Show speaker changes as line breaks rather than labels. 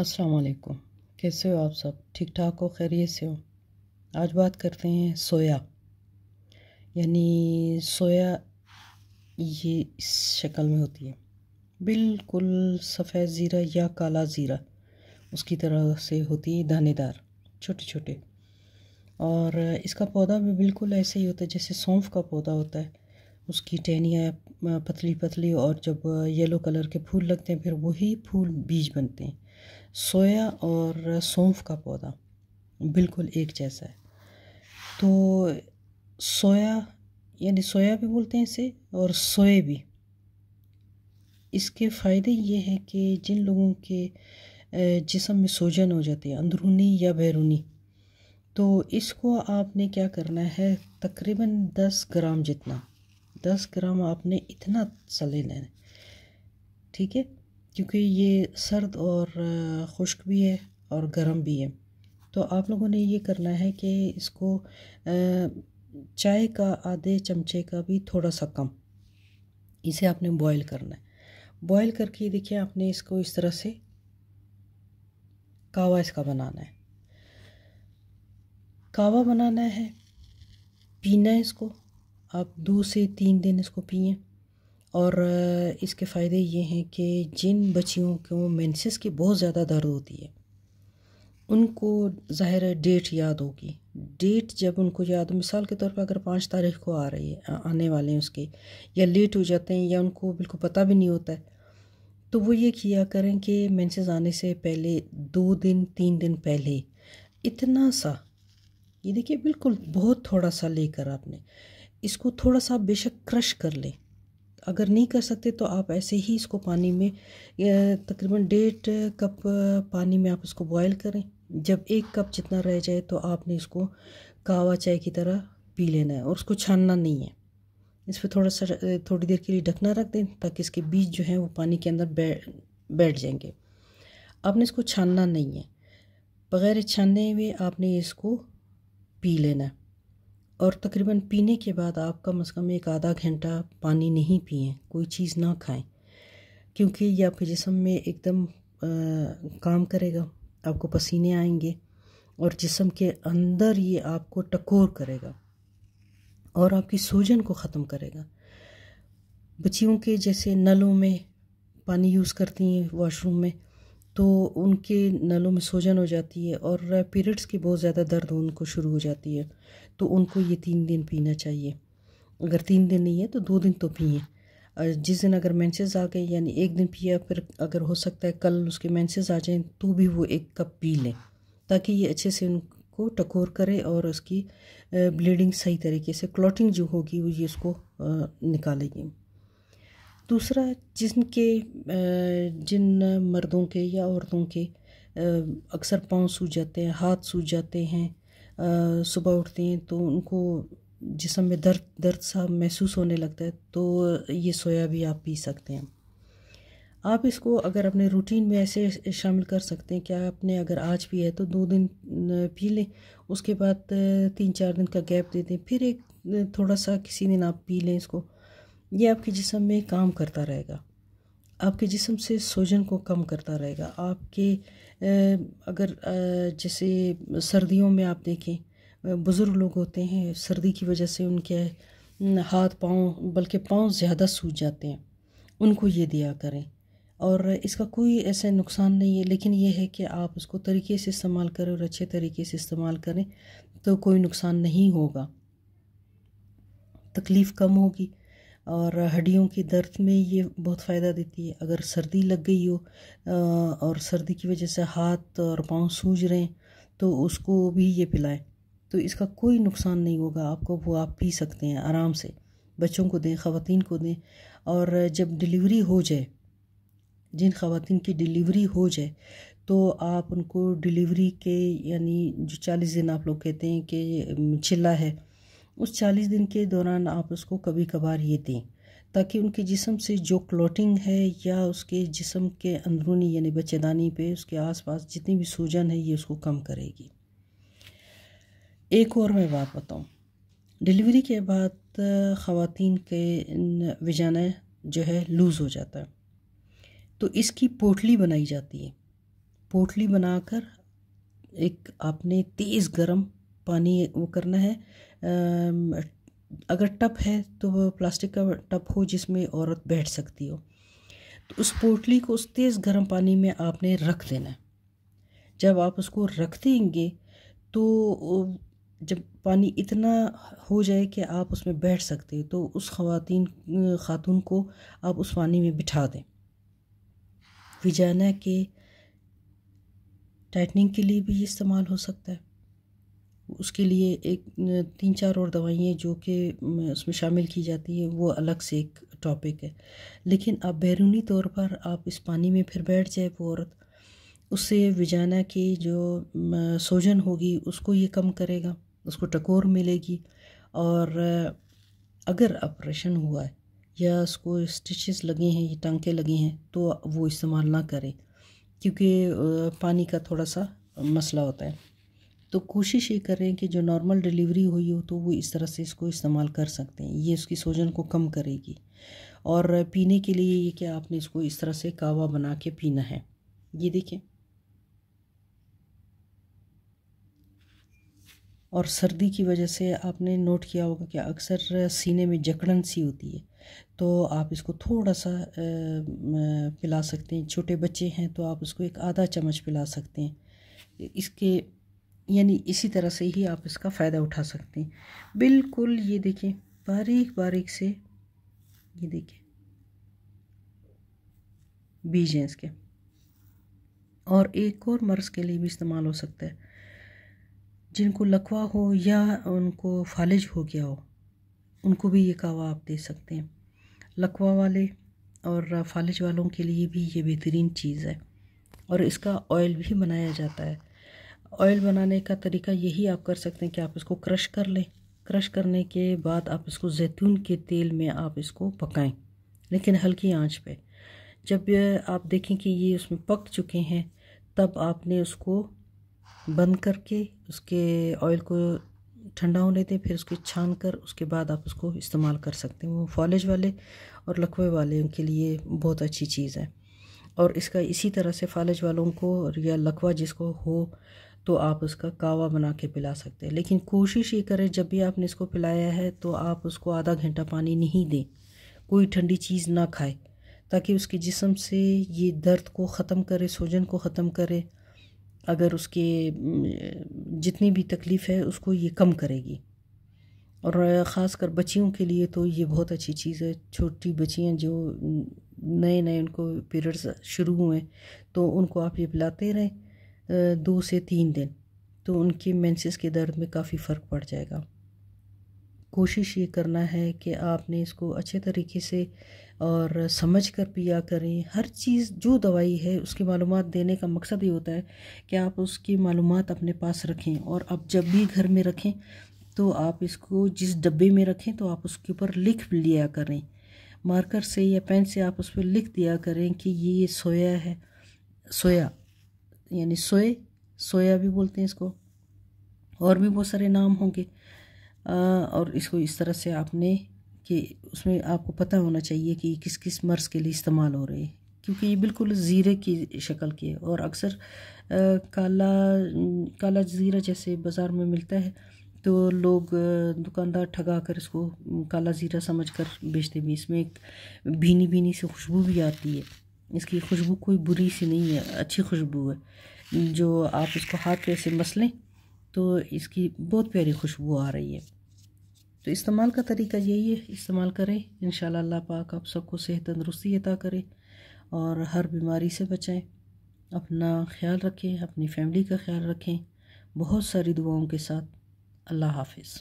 अस्सलाम वालेकुम कैसे हो आप सब ठीक ठाक हो खैरियत से हो आज बात करते हैं सोया यानी सोया ये इस शक्ल में होती है बिल्कुल सफ़ेद ज़ीरा या काला ज़ीरा उसकी तरह से होती है दानेदार छोटे छोटे और इसका पौधा भी बिल्कुल ऐसे ही होता है जैसे सौंफ का पौधा होता है उसकी टहनियाँ पतली पतली और जब येलो कलर के फूल लगते हैं फिर वही फूल बीज बनते हैं सोया और सौंफ का पौधा बिल्कुल एक जैसा है तो सोया यानी सोया भी बोलते हैं इसे और सोए भी इसके फ़ायदे ये हैं कि जिन लोगों के जिसम में सोजन हो जाती है अंदरूनी या बैरूनी तो इसको आपने क्या करना है तकरीबन दस ग्राम जितना दस ग्राम आपने इतना सा लेना है ठीक है क्योंकि ये सर्द और खुश्क भी है और गर्म भी है तो आप लोगों ने ये करना है कि इसको चाय का आधे चमचे का भी थोड़ा सा कम इसे आपने बॉईल करना है बॉईल करके देखिए आपने इसको इस तरह से कावा इसका बनाना है कावा बनाना है पीना है इसको आप दो से तीन दिन इसको पिए और इसके फ़ायदे ये हैं कि जिन बच्चियों को मेंसेस की बहुत ज़्यादा दर्द होती है उनको ज़ाहिर है डेट याद होगी डेट जब उनको याद मिसाल के तौर पर अगर पाँच तारीख को आ रही है आने वाले हैं उसके या लेट हो जाते हैं या उनको बिल्कुल पता भी नहीं होता है तो वो ये किया करें कि मेंसेस आने से पहले दो दिन तीन दिन पहले इतना सा ये देखिए बिल्कुल बहुत थोड़ा सा लेकर आपने इसको थोड़ा सा बेशक क्रश कर लें अगर नहीं कर सकते तो आप ऐसे ही इसको पानी में तकरीबन डेढ़ कप पानी में आप इसको बॉयल करें जब एक कप जितना रह जाए तो आपने इसको कावा चाय की तरह पी लेना है और उसको छानना नहीं है इस पर थोड़ा सा थोड़ी देर के लिए ढकना रख दें ताकि इसके बीज जो हैं वो पानी के अंदर बै बैठ जाएंगे आपने इसको छानना नहीं है बग़ैर छानने में आपने इसको पी लेना है और तकरीबन पीने के बाद आप कम अज़ कम एक आधा घंटा पानी नहीं पिए कोई चीज़ ना खाएं क्योंकि ये आपके जिसम में एकदम काम करेगा आपको पसीने आएंगे और जिसम के अंदर ये आपको टकोर करेगा और आपकी सूजन को ख़त्म करेगा बच्चियों के जैसे नलों में पानी यूज़ करती हैं वॉशरूम में तो उनके नलों में सूजन हो जाती है और पीरियड्स की बहुत ज़्यादा दर्द उनको शुरू हो जाती है तो उनको ये तीन दिन पीना चाहिए अगर तीन दिन नहीं है तो दो दिन तो पिए जिस दिन अगर मैंसेज आ गए यानी एक दिन पिया फिर अगर हो सकता है कल उसके मैंसेज आ जाएँ तो भी वो एक कप पी लें ताकि ये अच्छे से उनको टकोर करे और उसकी ब्लीडिंग सही तरीके से क्लॉटिंग जो होगी वो ये उसको निकालेगी दूसरा जिनके के जिन मर्दों के या औरतों के अक्सर पाँव सूज जाते हैं हाथ सूज जाते हैं सुबह उठते हैं तो उनको जिसम में दर्द दर्द सा महसूस होने लगता है तो ये सोया भी आप पी सकते हैं आप इसको अगर अपने रूटीन में ऐसे शामिल कर सकते हैं कि आपने अगर आज भी है तो दो दिन पी लें उसके बाद तीन चार दिन का गैप दे दें फिर एक थोड़ा सा किसी दिन आप पी लें इसको ये आपके जिसम में काम करता रहेगा आपके जिसम से सोजन को कम करता रहेगा आपके अगर जैसे सर्दियों में आप देखें बुज़ुर्ग लोग होते हैं सर्दी की वजह से उनके हाथ पाँव बल्कि पाँव ज़्यादा सूज जाते हैं उनको ये दिया करें और इसका कोई ऐसा नुकसान नहीं है लेकिन यह है कि आप उसको तरीके से इस्तेमाल करें और अच्छे तरीके से इस्तेमाल करें तो कोई नुकसान नहीं होगा तकलीफ़ कम होगी और हड्डियों के दर्द में ये बहुत फ़ायदा देती है अगर सर्दी लग गई हो और सर्दी की वजह से हाथ और पाँव सूज रहे हैं तो उसको भी ये पिलाएं तो इसका कोई नुकसान नहीं होगा आपको वो आप पी सकते हैं आराम से बच्चों को दें ख़वान को दें और जब डिलीवरी हो जाए जिन ख़वान की डिलीवरी हो जाए तो आप उनको डिलीवरी के यानी जो चालीस दिन आप लोग कहते हैं कि चिल्ला है उस चालीस दिन के दौरान आप उसको कभी कभार ये दें ताकि उनके जिसम से जो क्लोटिंग है या उसके जिसम के अंदरूनी यानी बच्चेदानी पे उसके आसपास जितनी भी सूजन है ये उसको कम करेगी एक और मैं बात बताऊँ डिलीवरी के बाद ख़वान के वजाना जो है लूज़ हो जाता है तो इसकी पोटली बनाई जाती है पोटली बनाकर एक आपने तेज़ गरम पानी वो करना है अगर टप है तो वो प्लास्टिक का टप हो जिसमें औरत बैठ सकती हो तो उस पोटली को उस तेज़ गर्म पानी में आपने रख देना है जब आप उसको रख देंगे तो जब पानी इतना हो जाए कि आप उसमें बैठ सकते तो उस खातिन खातून को आप उस पानी में बिठा दें विजाना के टाइटनिंग के लिए भी इस्तेमाल हो सकता है उसके लिए एक तीन चार और दवाइयाँ जो कि उसमें शामिल की जाती है वो अलग से एक टॉपिक है लेकिन आप बैरूनी तौर पर आप इस पानी में फिर बैठ जाए वो औरत उससे विजाना की जो सोजन होगी उसको ये कम करेगा उसको टकोर मिलेगी और अगर ऑपरेशन हुआ है या उसको स्टिचेस लगे हैं या टांके लगे हैं तो वो इस्तेमाल ना करें क्योंकि पानी का थोड़ा सा मसला होता है तो कोशिश ये कर रहे हैं कि जो नॉर्मल डिलीवरी हुई हो तो वो इस तरह से इसको इस्तेमाल कर सकते हैं ये उसकी सोजन को कम करेगी और पीने के लिए ये कि आपने इसको इस तरह से कावा बना के पीना है ये देखें और सर्दी की वजह से आपने नोट किया होगा कि अक्सर सीने में जकड़न सी होती है तो आप इसको थोड़ा सा पिला सकते हैं छोटे बच्चे हैं तो आप उसको एक आधा चम्मच पिला सकते हैं इसके यानी इसी तरह से ही आप इसका फ़ायदा उठा सकते हैं बिल्कुल ये देखें बारीक बारीक से ये देखें बीज हैं इसके और एक और मर्ज़ के लिए भी इस्तेमाल हो सकता है जिनको लकवा हो या उनको फालिज हो गया हो उनको भी ये कावा आप दे सकते हैं लकवा वाले और फालिज वालों के लिए भी ये बेहतरीन चीज़ है और इसका ऑयल भी बनाया जाता है ऑयल बनाने का तरीका यही आप कर सकते हैं कि आप इसको क्रश कर लें क्रश करने के बाद आप इसको जैतून के तेल में आप इसको पकाएं लेकिन हल्की आंच पे जब आप देखें कि ये उसमें पक चुके हैं तब आपने उसको बंद करके उसके ऑयल को ठंडा होने दें फिर उसकी छान कर उसके बाद आप उसको इस्तेमाल कर सकते हैं वो फॉलेज वाले और लकवे वाले उनके लिए बहुत अच्छी चीज़ है और इसका इसी तरह से फालज वालों को या लकवा जिसको हो तो आप उसका कावा बना के पिला सकते हैं लेकिन कोशिश ये करें जब भी आपने इसको पिलाया है तो आप उसको आधा घंटा पानी नहीं दें कोई ठंडी चीज़ ना खाए ताकि उसके जिसम से ये दर्द को ख़त्म करे सोजन को ख़त्म करे अगर उसके जितनी भी तकलीफ़ है उसको ये कम करेगी और ख़ास कर बच्चियों के लिए तो ये बहुत अच्छी चीज़ है छोटी बच्चियाँ जो नए नए उनको पीरियड्स शुरू हुए तो उनको आप ये पिलाते रहें दो से तीन दिन तो उनकी मेंसेस के दर्द में काफ़ी फ़र्क पड़ जाएगा कोशिश ये करना है कि आपने इसको अच्छे तरीके से और समझ कर पिया करें हर चीज़ जो दवाई है उसकी मालूम देने का मकसद ये होता है कि आप उसकी मालूम अपने पास रखें और आप जब भी घर में रखें तो आप इसको जिस डब्बे में रखें तो आप उसके ऊपर लिख लिया करें मार्कर से या पेन से आप उस पर लिख दिया करें कि ये सोया है सोया यानी सोए सोया भी बोलते हैं इसको और भी बहुत सारे नाम होंगे और इसको इस तरह से आपने कि उसमें आपको पता होना चाहिए कि किस किस मर्ज़ के लिए इस्तेमाल हो रहे हैं क्योंकि ये बिल्कुल ज़ीरे की शक्ल की है और अक्सर काला काला ज़ीरा जैसे बाज़ार में मिलता है तो लोग दुकानदार ठगा कर इसको काला ज़ीरा समझ कर बेचते भी इसमें एक भीनी भीनी से खुशबू भी आती है इसकी खुशबू कोई बुरी सी नहीं है अच्छी खुशबू है जो आप इसको हाथ पे से मस लें तो इसकी बहुत प्यारी खुशबू आ रही है तो इस्तेमाल का तरीका यही है इस्तेमाल करें इन अल्लाह पाक आप सबको सेहत तंदरुस्ती अता करें और हर बीमारी से बचाएं अपना ख्याल रखें अपनी फैमिली का ख्याल रखें बहुत सारी दुआओं के साथ अल्लाह हाफिज़